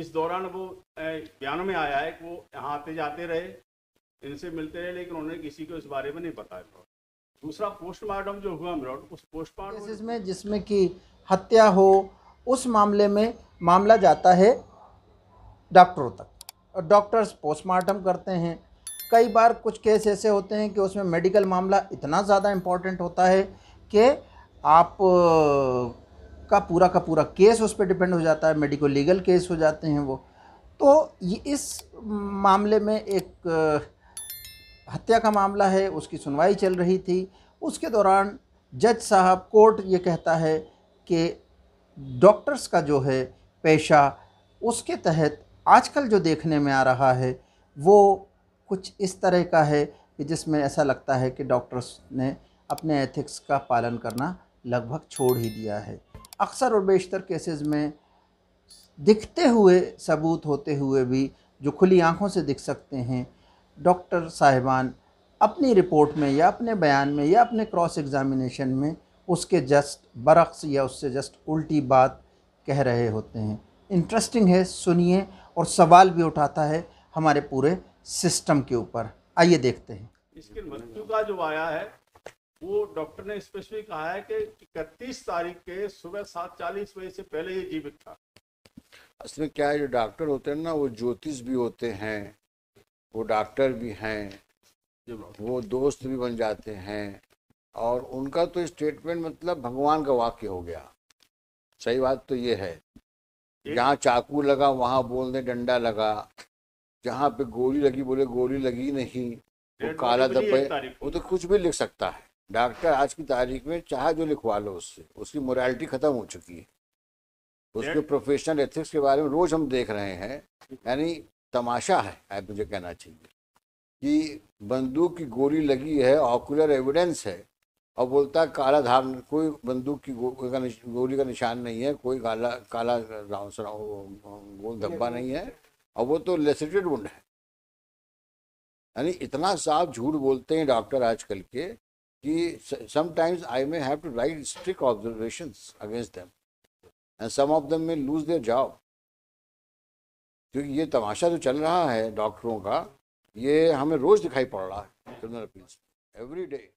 इस दौरान वो बयान में आया है कि वो यहाँ आते जाते रहे इनसे मिलते रहे लेकिन उन्होंने किसी को इस बारे में नहीं बताया दूसरा पोस्टमार्टम जो हुआ मिराट उस पोस्टमार्टम जिसमें जिसमें कि हत्या हो उस मामले में मामला जाता है डॉक्टरों तक और डॉक्टर्स पोस्टमार्टम करते हैं कई बार कुछ केस ऐसे होते हैं कि उसमें मेडिकल मामला इतना ज़्यादा इम्पॉर्टेंट होता है कि आप का पूरा का पूरा केस उस पर डिपेंड हो जाता है मेडिको लीगल केस हो जाते हैं वो तो ये इस मामले में एक हत्या का मामला है उसकी सुनवाई चल रही थी उसके दौरान जज साहब कोर्ट ये कहता है कि डॉक्टर्स का जो है पेशा उसके तहत आजकल जो देखने में आ रहा है वो कुछ इस तरह का है कि जिसमें ऐसा लगता है कि डॉक्टर्स ने अपने एथिक्स का पालन करना लगभग छोड़ ही दिया है अक्सर और बेशतर केसेस में दिखते हुए सबूत होते हुए भी जो खुली आँखों से दिख सकते हैं डॉक्टर साहिबान अपनी रिपोर्ट में या अपने बयान में या अपने क्रॉस एग्ज़ामिनेशन में उसके जस्ट बरक्स या उससे जस्ट उल्टी बात कह रहे होते हैं इंटरेस्टिंग है सुनिए और सवाल भी उठाता है हमारे पूरे सिस्टम के ऊपर आइए देखते हैं इसके मृत्यु का जो आया है वो डॉक्टर ने स्पेसिफिक कहा है कि इकतीस तारीख के सुबह सात चालीस बजे से पहले ये जीवित था असल में क्या है जो डॉक्टर होते हैं ना वो ज्योतिष भी होते हैं वो डॉक्टर भी हैं वो दोस्त भी बन जाते हैं और उनका तो स्टेटमेंट मतलब भगवान का वाक्य हो गया सही बात तो ये है जहाँ चाकू लगा वहाँ बोल दे डंडा लगा जहाँ पे गोली लगी बोले गोली लगी नहीं वो काला दबे वो तो कुछ भी लिख सकता है डॉक्टर आज की तारीख में चाहे जो लिखवा लो उससे उसकी मोरालिटी खत्म हो चुकी है उसके प्रोफेशनल एथिक्स के बारे में रोज हम देख रहे हैं यानी तमाशा है आप मुझे कहना चाहिए कि बंदूक की गोली लगी है ऑकुलर एविडेंस है और बोलता है काला धार कोई बंदूक की गो, का निश, गोली का निशान नहीं है कोई काला काला राउंड गोल धब्बा नहीं है और वो तो लेसिटेड वुंड है यानी इतना साफ झूठ बोलते हैं डॉक्टर आजकल के कि sometimes I may have to write strict observation against them and some of them may lose their job क्योंकि ये तमाशा जो चल रहा है डॉक्टरों का ये हमें रोज दिखाई पड़ रहा है क्रिमिनल अपील एवरी डे